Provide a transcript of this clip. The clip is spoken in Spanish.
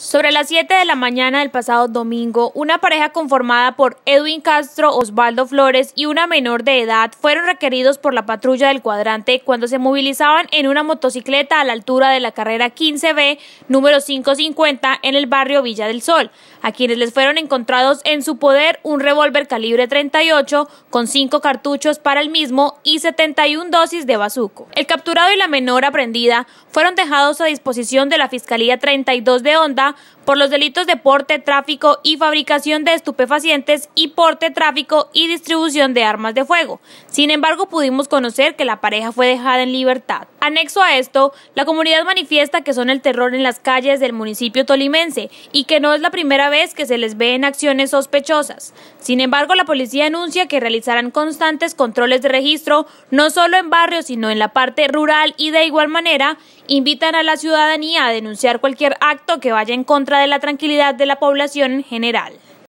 Sobre las 7 de la mañana del pasado domingo, una pareja conformada por Edwin Castro, Osvaldo Flores y una menor de edad fueron requeridos por la patrulla del cuadrante cuando se movilizaban en una motocicleta a la altura de la carrera 15B número 550 en el barrio Villa del Sol, a quienes les fueron encontrados en su poder un revólver calibre 38 con 5 cartuchos para el mismo y 71 dosis de bazuco. El capturado y la menor aprendida fueron dejados a disposición de la Fiscalía 32 de Honda por los delitos de porte, tráfico y fabricación de estupefacientes y porte, tráfico y distribución de armas de fuego. Sin embargo, pudimos conocer que la pareja fue dejada en libertad. Anexo a esto, la comunidad manifiesta que son el terror en las calles del municipio tolimense y que no es la primera vez que se les ve en acciones sospechosas. Sin embargo, la policía anuncia que realizarán constantes controles de registro no solo en barrios, sino en la parte rural y de igual manera invitan a la ciudadanía a denunciar cualquier acto que vaya en en contra de la tranquilidad de la población en general.